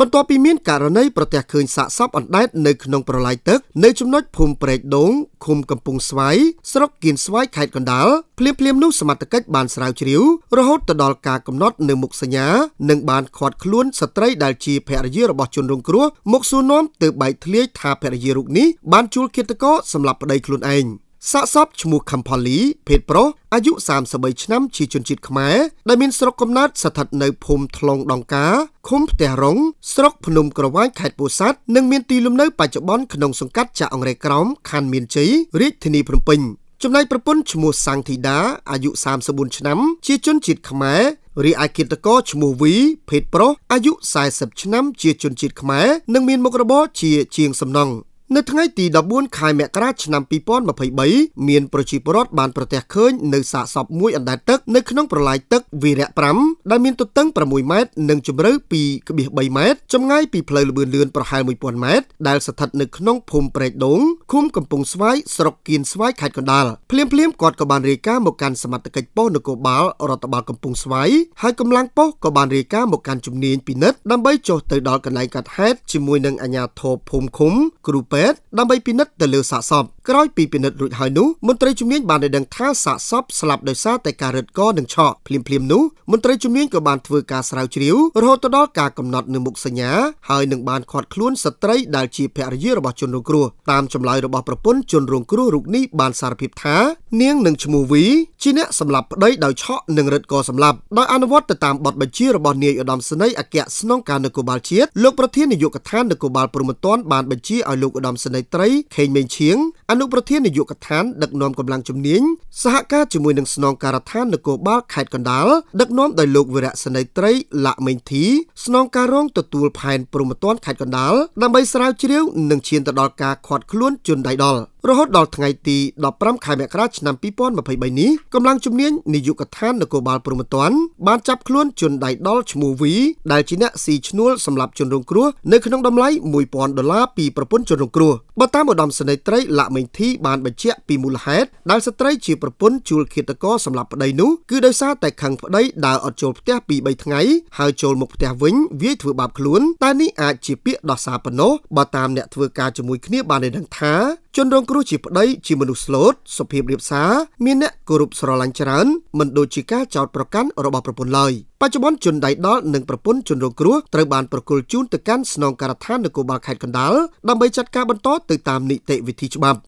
បន្ទាប់ពីមានករណីប្រទះឃើញសាកសពអណ្ដែតនៅក្នុងប្រឡាយទឹកនៅចំណុចភូមិព្រែកដូងឃុំកំពង់ស្វាយស្រុកគៀនស្វាយខេត្តកណ្ដាលភ្លាមភ្លាមនោះសមត្ថកិច្ចបានស្រាវជ្រាវរហូតទៅដល់ការកំណត់នៅមុខសញ្ញានិងបានឃាត់ខ្លួនស្ត្រីដែលជាភរិយារបស់ជនរងគ្រោះមកសួរនាំទើបបែកធ្លាយថាភរិយារូបនេះបានជួលឃាតករសម្លាប់ប្តីខ្លួនឯងសាកសពឈ្មោះខំផូលីភេទប្រុសអាយុ33ឆ្នាំជាជនជាតិខ្មែរដែលមានស្រុកកំណើតស្ថិតនៅភូមិថ្លុងដង្ការឃុំផ្ទះរងស្រុកភ្នំក្រវាញខេត្តពោធិ៍សាត់និងមានទីលំនៅបច្ចុប្បន្នក្នុងសង្កាត់ចាក់អង្រែក្រោមខណ្ឌមានជ័យរាជធានីភ្នំពេញចំណែកប្រពន្ធឈ្មោះសាំងធីតាអាយុ34ឆ្នាំជាជនជាតិខ្មែររីឯគិតកោឈ្មោះវីភេទប្រុសអាយុ40ឆ្នាំជាជនជាតិខ្មែរនិងមានមុខរបរជាជាងសំណង់នៅថ្ងៃទី14ខែមករាឆ្នាំ2023មានប្រជាពលរដ្ឋបានប្រទះឃើញនៅសាកសពមួយអណ្ដែតទឹកនៅក្នុងប្រឡាយទឹកវីរៈ5ដែលមានទទឹង6ម៉ែត្រនិងជម្រៅ2.3ម៉ែត្រចម្ងាយពីផ្លូវល្បឿនលឿនប្រហែល1000ម៉ែត្រដែលស្ថិតនៅក្នុងភូមិព្រែកដូងឃុំកំពង់ស្វាយស្រុកគៀនស្វាយខេត្តកណ្ដាលភ្លាមភ្លាមគាត់ក៏បានរាយការណ៍មកកាន់សមត្ថកិច្ចប៉ុស្តិ៍នគរបាលរដ្ឋបាលកំពង់ស្វាយហើយកម្លាំងប៉ុស្តិ៍ក៏បានរាយការណ៍មកកាន់ជំនាញពិនិត្យដើម្បីចុះទៅដល់កន្លែងកាត់ហេតុជាមួយនឹងអាជ្ញាធរភូមិឃុំគ្រូពេទ្យតដើម្បីពិនិត្យទៅលើសាកសពក្រោយពីពិនិត្យរួចហើយនោះមន្ត្រីជំនាញបានដឹងថាសាកសពស្លាប់ដោយសារតែការរឹតកនិងឆក់ភ្លាមភ្លាមនោះមន្ត្រីជំនាញក៏បានធ្វើការស្រាវជ្រាវរហូតទៅដល់ការកំណត់នៅមុខសញ្ញាហើយនឹងបានឃាត់ខ្លួនស្ត្រីដែលជាភរិយារបស់ជនរងគ្រោះតាមចម្លើយរបស់ប្រពន្ធជនរងគ្រោះរូបនេះបានសារភាពថានាងនឹងឈ្មោះវីជាអ្នកសម្លាប់ប្តីដោយឆក់និងរឹតកោសម្លាប់ដោយអនុវត្តទៅតាមបទបញ្ជារបស់នាយឧត្តមសេនីយ៍អគ្គស្នងការនគរបាលជាតិលោកប្រធាននាយកដ្ឋាននគរបាលព្រំប្រទានបានបញ្ជាឲ្យលោកឧត្តមសេនីយ៍ត្រីខេងមេងឈៀងអនុប្រធាននាយកដ្ឋានដឹកនាំកម្លាំងជំនាញសហការជាមួយនឹងស្នងការដ្ឋាននគរបាលខេត្តកណ្ដាលដឹកនាំដោយលោកវរៈសេនីយ៍ត្រី លាក់មេងធីស្នងការរងទទួលផែនព្រំប្រទានខេត្តកណ្ដាលដើម្បីស្រាវជ្រាវនិងឈានទៅដល់ការខាត់ខ្លួនជនដៃដល់រហូតដល់ថ្ងៃទី15ខែមករាឆ្នាំ2023នេះកម្លាំងជំនាញនាយកដ្ឋាននគរបាលព្រំប្រទានបានចាប់ខ្លួនជនដៃដល់ឈ្មោះវីដែលជាអ្នកស៊ីឈ្នួលសម្រាប់ជនរងគ្រោះនៅក្នុងតម្លៃ1000ដុល្លារពីប្រពន្ធជនរងគ្រោះបើតាមឧត្តមសេនីយ៍ត្រីឡាក់មេងធី បានបញ្ជាក់ពីមូលហេតុដែលស្ត្រីជាប្រពន្ធជួលឃាតករសម្រាប់ប្តីនោះគឺដោយសារតែខឹងប្តីដើរអត់ចូលផ្ទះពី3ថ្ងៃហើយចូលមកផ្ទះវិញ វាធ្វើបាបខ្លួនតែនេះអាចជាពាក្យដោះសារប៉ុណ្ណោះបើតាមអ្នកធ្វើការជាមួយគ្នាបាននឹងថាជនរងគ្រោះជាប្តីជាមនុស្សស្លូតសុភាពរាបសារមានអ្នកគោរពស្រឡាញ់ច្រើនមិនដូចជាការចោទប្រកាន់របស់ប្រពន្ធឡើយបច្ចុប្បន្នជនដៃដល់និងប្រពន្ធជនរងគ្រោះត្រូវបានប្រគល់ជូនទៅកាន់ស្នងការដ្ឋាននគរបាលខេត្តកណ្ដាលដើម្បីចាត់ការបន្តទៅតាមនីតិវិធីច្បាប់